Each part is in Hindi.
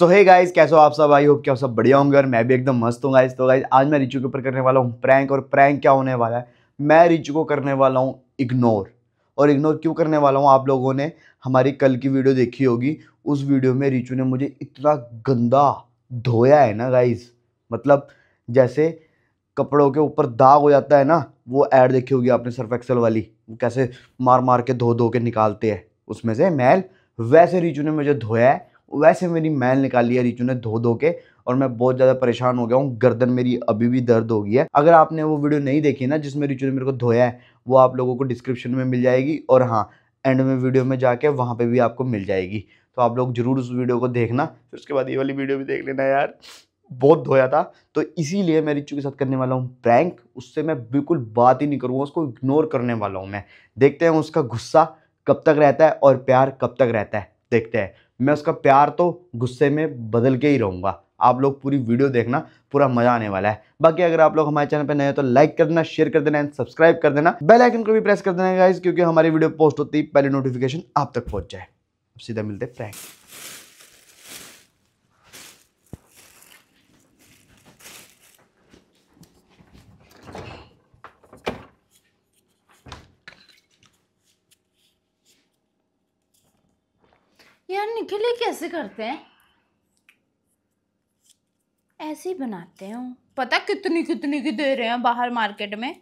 सो हे गाइज कैसे हो आप सब आई होप क्या सब बढ़िया होंगे और मैं भी एकदम मस्त हूँ गाइज तो गाइज आज मैं रिचू के ऊपर करने वाला हूँ प्रैंक और प्रैंक क्या होने वाला है मैं रिचू को करने वाला हूँ इग्नोर और इग्नोर क्यों करने वाला हूँ आप लोगों ने हमारी कल की वीडियो देखी होगी उस वीडियो में रिचू ने मुझे इतना गंदा धोया है ना गाइज मतलब जैसे कपड़ों के ऊपर दाग हो जाता है ना वो ऐड देखी होगी आपने सर्फ एक्सल वाली वो कैसे मार मार के धो धो के निकालते हैं उसमें से मैल वैसे रिचू ने मुझे धोया है वैसे मेरी मैल निकाल लिया रिचू ने धो धो के और मैं बहुत ज़्यादा परेशान हो गया हूँ गर्दन मेरी अभी भी दर्द हो गई है अगर आपने वो वीडियो नहीं देखी ना जिसमें रिचू ने मेरे को धोया है वो आप लोगों को डिस्क्रिप्शन में मिल जाएगी और हाँ एंड में वीडियो में जाके वहाँ पर भी आपको मिल जाएगी तो आप लोग जरूर उस वीडियो को देखना फिर उसके बाद ये वाली वीडियो भी देख लेना यार बहुत धोया था तो इसीलिए मैं रिचू के साथ करने वाला हूँ प्रैंक उससे मैं बिल्कुल बात ही नहीं करूँगा उसको इग्नोर करने वाला हूँ मैं देखते हैं उसका गुस्सा कब तक रहता है और प्यार कब तक रहता है देखते हैं मैं उसका प्यार तो गुस्से में बदल के ही रहूँगा आप लोग पूरी वीडियो देखना पूरा मजा आने वाला है बाकी अगर आप लोग हमारे चैनल पर नए हो तो लाइक कर देना शेयर कर देना एंड सब्सक्राइब कर देना बेल आइकन को भी प्रेस कर देना गाइज क्योंकि हमारी वीडियो पोस्ट होती है पहले नोटिफिकेशन आप तक पहुंच जाए सीधा मिलते हैं के लिए कैसे करते हैं ऐसे ही बनाते हैं पता कितनी कितनी की दे रहे हैं बाहर मार्केट में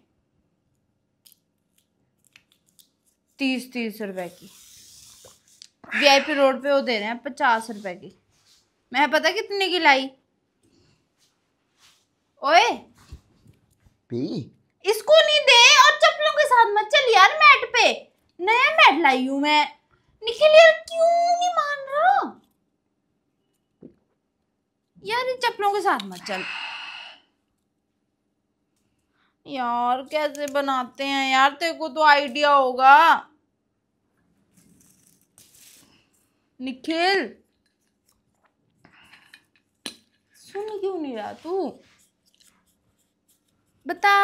तीस तीस रुपए की वीआईपी रोड पे वो दे रहे हैं पचास रुपए की मैं पता कितने की लाई ओए पी इसको नहीं दे और चप्पलों के साथ मत चल यार मैट पे नया मैट लाई हूं मैं निखिल यार क्यों नहीं मान रहा यार इन चप्पलों के साथ मत चल यार कैसे बनाते हैं यार तेरे को तो आइडिया होगा निखिल सुन क्यों नहीं रहा तू बता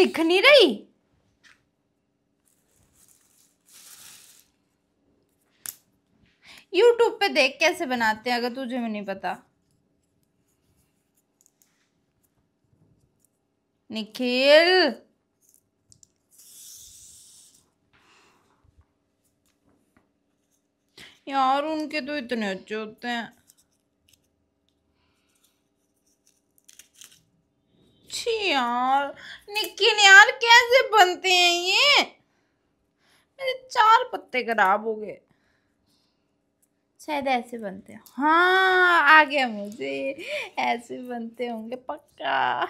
दिख नहीं रही यूट्यूब पे देख कैसे बनाते हैं अगर तुझे भी नहीं पता निखिल यार उनके तो इतने अच्छे होते हैं छी यार ने यार कैसे बनते हैं ये मेरे चार पत्ते खराब हो गए शायद ऐसे बनते हैं हाँ आ गया मुझे ऐसे बनते होंगे पक्का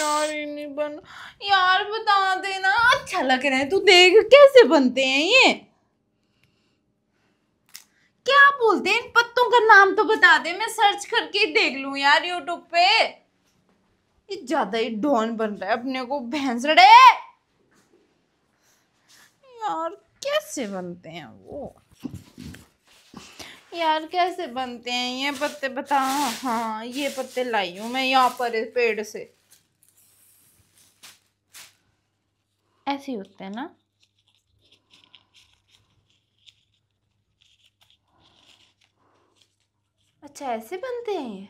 यार इन नहीं बन यार बता देना अच्छा लग रहा है तू देख कैसे बनते हैं ये क्या बोलते हैं इन पत्तों का नाम तो बता दे मैं सर्च करके देख लू यार यूट्यूब पे ये ज्यादा ही डॉन बन रहा है अपने को भैंस रड़े यार कैसे बनते हैं वो यार कैसे बनते हैं ये पत्ते बता हाँ ये पत्ते लाई हूँ मैं यहाँ पर पेड़ से ऐसे होते हैं ना अच्छा ऐसे बनते हैं ये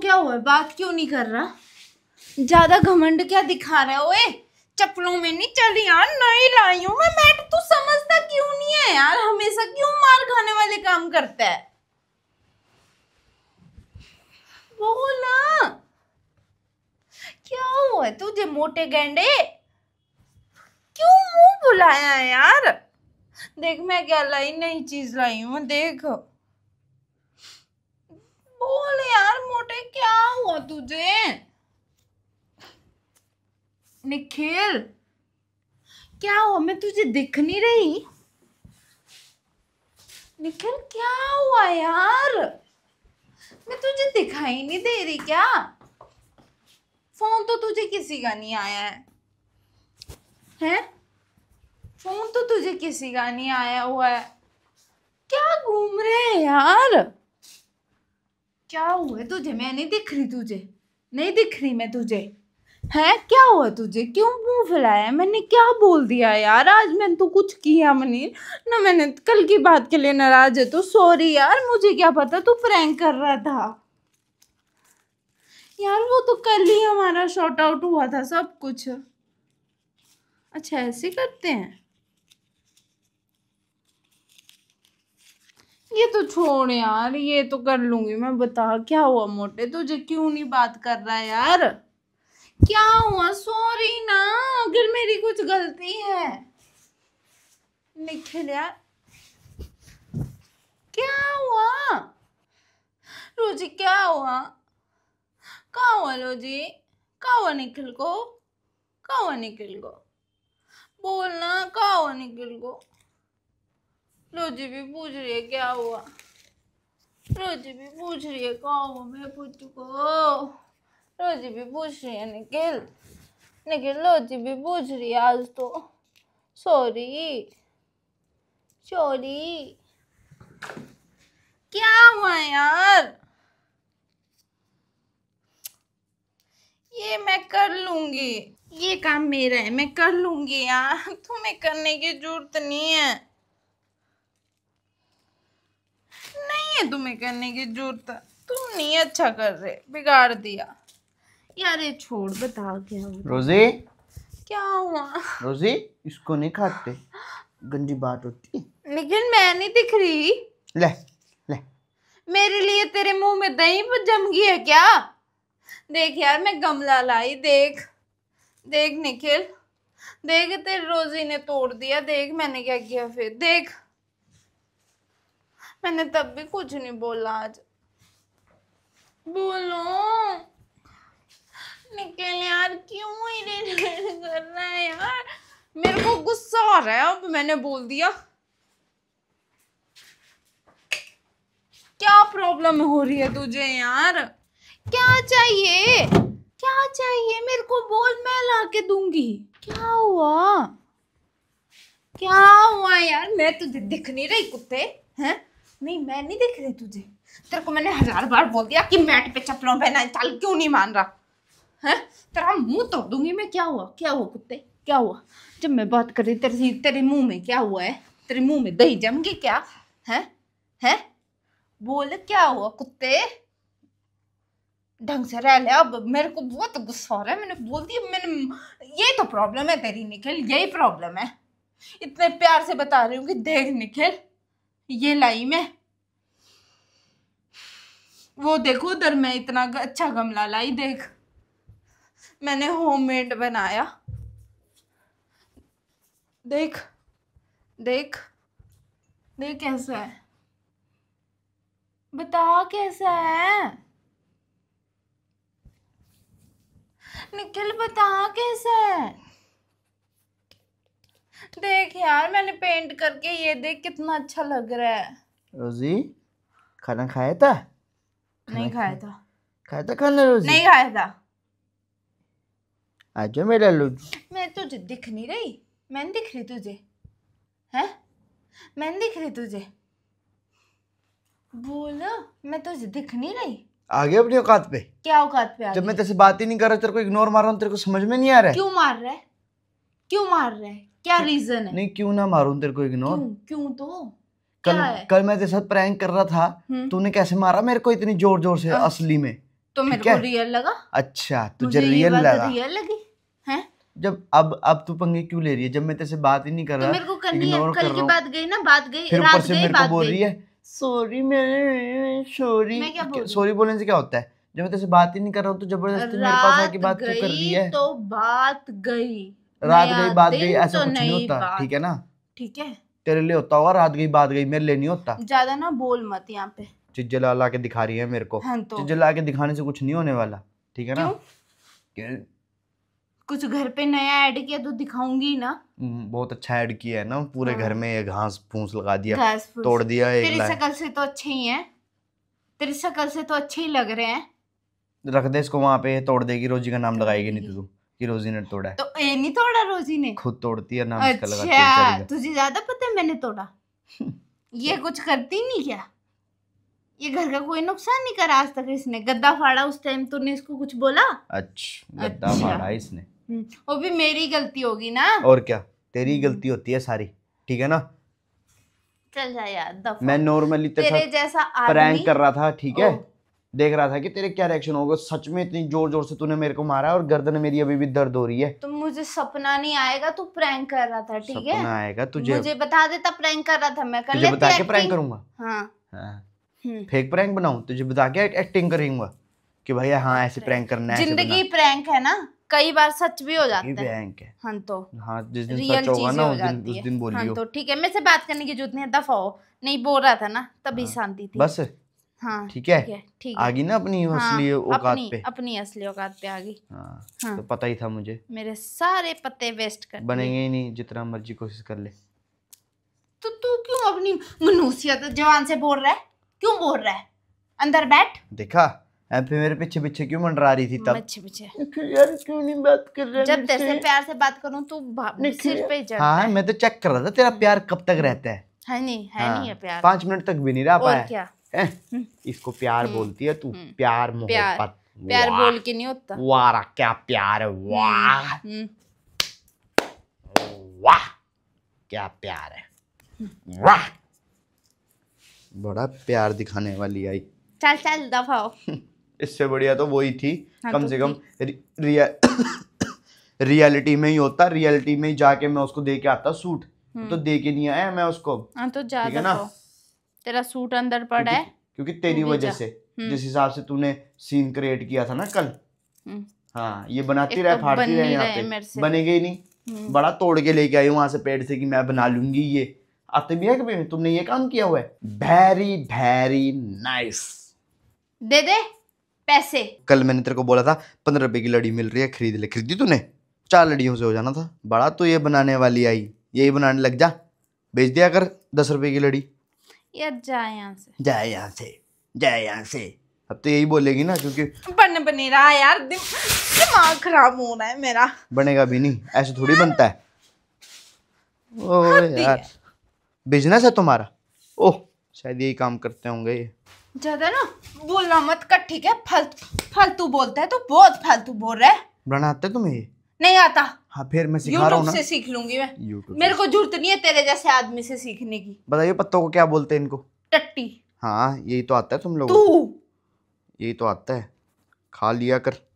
क्या हुआ बात क्यों नहीं कर रहा ज्यादा घमंड क्या दिखा रहा है ओए चप्पलों में नहीं चली यार नहीं लाई हूँ मैं मैट तू समझता क्यों नहीं है यार हमेशा क्यों मार खाने वाले काम करता है वो ना क्या हुआ है तुझे मोटे गेंडे क्यों मुंह बुलाया है यार देख मैं क्या लाई नई चीज लाई हूँ देख बोल यार मो... तुझे निखिल क्या हुआ मैं तुझे दिख नहीं रही निखिल क्या हुआ यार मैं तुझे दिखाई नहीं दे रही क्या फोन तो तुझे किसी का नहीं आया है हैं फोन तो तुझे किसी का नहीं आया हुआ है क्या घूम रहे हैं यार क्या हुआ तुझे मैं नहीं दिख रही तुझे नहीं दिख रही मैं तुझे है क्या हुआ तुझे क्यों मुंह फैलाया मैंने क्या बोल दिया यार आज मैंने तो कुछ किया मनीर ना मैंने कल की बात के लिए नाराज है तो सॉरी यार मुझे क्या पता तू प्रैंक कर रहा था यार वो तो कल ही हमारा शॉर्ट आउट हुआ था सब कुछ अच्छा ऐसे करते हैं ये तो छोड़ यार ये तो कर लूंगी मैं बता क्या हुआ मोटे तुझे क्यों नहीं बात कर रहा यार क्या हुआ सॉरी ना अगर मेरी कुछ गलती है निखिल यार क्या हुआ रोजी क्या हुआ कहा हुआ रोजी कहा हुआ निखिल को कहा हुआ निखिल को बोलना कहा हुआ निखिल को रोजी भी पूछ रही है क्या हुआ रोजी भी पूछ रही है कहा हुआ मैं पूछ को रोजी भी पूछ रही है निखिल निखिल रोजी भी पूछ रही है आज तो सॉरी सॉरी क्या हुआ यार ये मैं कर लूंगी ये काम मेरा है मैं कर लूंगी यार तुम्हें करने की जरूरत नहीं है नहीं है तुम्हें करने की जरूरत तुम नहीं अच्छा कर रहे बिगाड़ दिया यार ये छोड़ बता क्या हुआ रोजी क्या हुआ रोजी इसको नहीं खाते गंदी बात होती लेकिन मैं नहीं दिख रही ले ले मेरे लिए तेरे मुंह में दही जम गई है क्या देख यार मैं गमला लाई देख देख निखिल देख तेरे रोजी ने तोड़ दिया देख मैंने क्या किया फिर देख मैंने तब भी कुछ नहीं बोला आज बोलो निकल यार क्यों इरिटेट कर रहा है यार मेरे को गुस्सा आ रहा है अब मैंने बोल दिया क्या प्रॉब्लम हो रही है तुझे यार क्या चाहिए क्या चाहिए मेरे को बोल मैं ला के दूंगी क्या हुआ क्या हुआ यार मैं तुझे दिख नहीं रही कुत्ते हैं नहीं मैं नहीं देख रही तुझे तेरे को मैंने हजार बार बोल दिया कि मैट पे चपलों पहना चल क्यों नहीं मान रहा है तेरा मुंह तोड़ दूंगी मैं क्या हुआ क्या हुआ कुत्ते क्या हुआ जब मैं बात कर रही तेरे तेरे मुंह में क्या हुआ है तेरे मुंह में दही जम गई क्या है है बोल क्या हुआ कुत्ते ढंग से रह ले अब मेरे को बहुत गुस्सा हो रहा है मैंने बोल दिया मैंने ये तो प्रॉब्लम है तेरी निखिल यही प्रॉब्लम है इतने प्यार से बता रही हूँ कि देख निखिल ये लाई मैं वो देखो उधर मैं इतना अच्छा गमला लाई देख मैंने होममेड बनाया देख देख देख कैसा है बता कैसा है निखिल बता कैसा है देख यार मैंने पेंट करके ये देख कितना अच्छा लग रहा है रोजी खाना खाया था नहीं खाया था खाया था खाना रोजी नहीं खाया था आज मेरा लुक मैं तुझे दिख नहीं रही मैं दिख रही तुझे हैं मैं दिख रही तुझे बोल मैं तुझे दिख नहीं रही आगे गया अपनी औकात पे क्या औकात पे जब मैं तेरे से बात ही नहीं कर रहा तेरे को इग्नोर मार रहा हूँ तेरे को समझ में नहीं आ रहा है क्यों मार रहा है क्यों मार रहा है क्या रीजन है नहीं क्यों ना मारूं तेरे को इग्नोर क्यों तो कल कल मैं तेरे साथ प्रैंक कर रहा था हम्म। तूने कैसे मारा मेरे को इतनी जोर जोर से असली में तो मेरे को रियल लगा अच्छा तुझे रियल तो लगा रियल लगी जब अब अब तू पंगे क्यों ले रही है जब मैं तेरे से बात ही नहीं कर तो रहा तो मेरे को करनी है कल की बात गई ना बात गई फिर ऊपर से मेरे को बोल रही है सॉरी मेरे सॉरी सॉरी बोलने से क्या होता है जब मैं तेरे से बात ही नहीं कर रहा हूँ तो जबरदस्ती मेरे पास आके बात क्यों कर रही है तो बात गई रात गई बात गई ऐसा तो कुछ नहीं होता ठीक है ना ठीक है तेरे लिए होता होगा रात गई बात गई मेरे लिए नहीं होता ज्यादा ना बोल मत यहाँ पे चिज्जे ला के दिखा रही है मेरे को हाँ तो। चिज्जे ला के दिखाने से कुछ नहीं होने वाला ठीक है ना कुछ घर पे नया ऐड किया तो दिखाऊंगी ना हम्म, बहुत अच्छा ऐड किया है ना पूरे घर हाँ। में ये घास फूस लगा दिया तोड़ दिया तेरी शक्ल से तो अच्छे ही है तेरी शक्ल से तो अच्छे ही लग रहे हैं रख दे इसको वहां पे तोड़ देगी रोजी का नाम लगाएगी नहीं तो तू कि रोजी ने तोड़ा है तो ये नहीं तोड़ा रोजी ने खुद तोड़ती है नाम अच्छा, इसका लगाती है तुझे ज्यादा पता है मैंने तोड़ा ये कुछ करती नहीं क्या ये घर का कोई नुकसान नहीं करा आज तक इसने गद्दा फाड़ा उस टाइम तूने इसको कुछ बोला अच्छा गद्दा फाड़ा इसने हम्म, वो भी मेरी गलती होगी ना और क्या तेरी हम्म। गलती होती है सारी ठीक है ना चल जा यार मैं नॉर्मली तेरे जैसा प्रैंक कर रहा था ठीक है देख रहा था कि तेरे क्या रिएक्शन होगा सच में इतनी जोर जोर से तूने मेरे को मारा और गर्दन मेरी अभी भी दर्द हो रही है तो मुझे सपना नहीं आएगा तू प्रैंक कर रहा था ठीक है सपना आएगा तुझे मुझे बता देता प्रैंक कर रहा था मैं कर तुझे बता के प्रैंक करूंगा फेक प्रैंक बनाऊ तुझे बता के एक्टिंग करूंगा कि भैया हाँ ऐसे प्रैंक करना है जिंदगी प्रैंक है ना कई बार सच भी हो जाता है हाँ, तो। हाँ, हाँ, तो ठीक है मेरे से बात करने की जरूरत नहीं है दफा हो नहीं बोल रहा था ना तभी शांति थी बस हाँ ठीक है ठीक है आ गई ना अपनी हाँ, असली औकात पे अपनी असली औकात पे आ गई हाँ, हाँ, तो पता ही था मुझे मेरे सारे पत्ते वेस्ट कर बनेंगे ही नहीं जितना मर्जी कोशिश कर ले तो तू क्यों अपनी मनुष्यत तो जवान से बोल रहा है क्यों बोल रहा है अंदर बैठ देखा ऐसे मेरे पीछे पीछे क्यों मंडरा रही थी तब पीछे पीछे यार क्यों नहीं बात कर रहा जब तेरे से प्यार से बात करूं तू सिर पे जड़ हां मैं तो चेक कर रहा था तेरा प्यार कब तक रहता है है नहीं है हाँ, नहीं है प्यार 5 मिनट तक भी नहीं रहा पाया और क्या हम्म। इसको प्यार हम्म। बोलती है तू हम्म। प्यार मोहब्बत प्यार बोल के नहीं होता वारा क्या प्यार है वाह वाह क्या प्यार है वाह बड़ा प्यार दिखाने वाली आई चल चल दफा इससे बढ़िया तो वही थी हाँ, कम तो से कम रिया रियलिटी में ही होता रियलिटी में ही जाके मैं उसको दे के आता सूट तो दे के नहीं आया मैं उसको हाँ, तो जा ठीक है ना तेरा सूट अंदर पड़ा है क्योंकि तेरी वजह से हम्म। जिस हिसाब से तूने सीन क्रिएट किया था ना कल हम्म। हाँ ये बनाती रहे तो फाड़ती रहे यहाँ पे बनेगा ही नहीं हम्म। बड़ा तोड़ के लेके आई वहां से पेड़ से कि मैं बना लूंगी ये आते भी है कभी तुमने ये काम किया हुआ है वेरी वेरी नाइस दे दे पैसे कल मैंने तेरे को बोला था पंद्रह रुपए की लड़ी मिल रही है खरीद ले खरीदी तूने चार लड़ियों से हो जाना था बड़ा तो ये बनाने वाली आई यही बनाने लग जा बेच दिया कर दस रुपए की लड़ी या जाए यहाँ से जाए यहाँ से जाए यहाँ से अब तो यही बोलेगी ना क्योंकि बन बने रहा यार दिमाग खराब हो रहा है मेरा बनेगा भी नहीं ऐसे थोड़ी बनता है ओ यार बिजनेस है तुम्हारा ओह शायद यही काम करते होंगे ये ज्यादा ना बोलना मत कर ठीक है फल फालतू बोलता है तो बहुत फालतू बोल रहा है बनाते तुम्हें ये नहीं आता हाँ फिर मैं सिखा रहा ना। से सीख लूंगी मैं मेरे को जरूरत नहीं है तेरे जैसे आदमी से सीखने की बताइए पत्तों को क्या बोलते हैं इनको टट्टी हाँ यही तो आता है तुम लोग यही तो आता है खा लिया कर